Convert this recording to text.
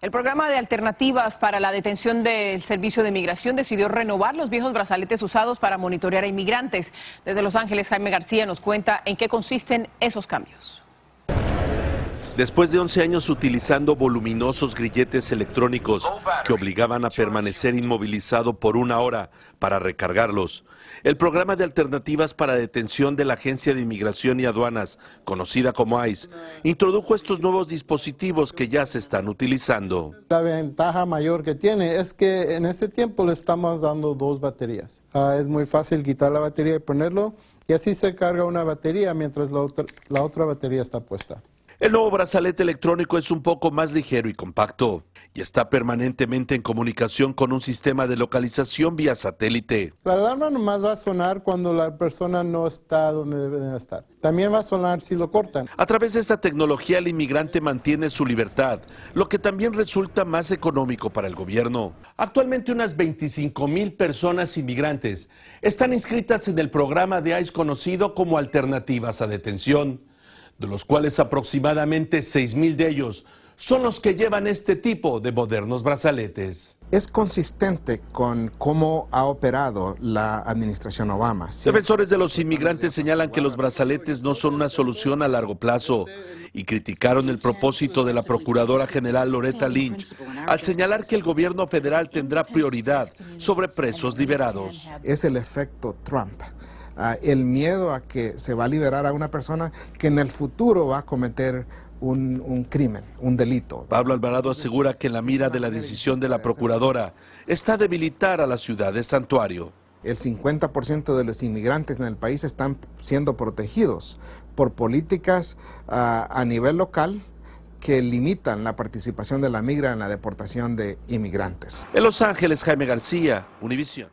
El programa de alternativas para la detención del Servicio de Migración decidió renovar los viejos brazaletes usados para monitorear a inmigrantes. Desde Los Ángeles, Jaime García nos cuenta en qué consisten esos cambios después de 11 años utilizando voluminosos grilletes electrónicos que obligaban a permanecer inmovilizado por una hora para recargarlos. El programa de alternativas para detención de la Agencia de Inmigración y Aduanas, conocida como ICE, introdujo estos nuevos dispositivos que ya se están utilizando. La ventaja mayor que tiene es que en ese tiempo le estamos dando dos baterías. Ah, es muy fácil quitar la batería y ponerlo y así se carga una batería mientras la otra batería está puesta. El nuevo brazalete electrónico es un poco más ligero y compacto y está permanentemente en comunicación con un sistema de localización vía satélite. La alarma nomás va a sonar cuando la persona no está donde debe estar. También va a sonar si lo cortan. A través de esta tecnología el inmigrante mantiene su libertad, lo que también resulta más económico para el gobierno. Actualmente unas 25 mil personas inmigrantes están inscritas en el programa de ICE conocido como Alternativas a Detención de los cuales aproximadamente 6.000 de ellos son los que llevan este tipo de modernos brazaletes. Es consistente con cómo ha operado la administración Obama. Defensores de los inmigrantes señalan que los brazaletes no son una solución a largo plazo y criticaron el propósito de la Procuradora General Loretta Lynch al señalar que el gobierno federal tendrá prioridad sobre presos liberados. Es el efecto Trump el miedo a que se va a liberar a una persona que en el futuro va a cometer un, crimen, un delito. Pablo Alvarado asegura que en la mira de la decisión de la procuradora está debilitar a la ciudad de santuario. El 50% de los inmigrantes en el país están siendo protegidos por políticas ah, a nivel local que limitan la participación de la migra en la deportación de inmigrantes. En Los Ángeles, Jaime García, Univisión.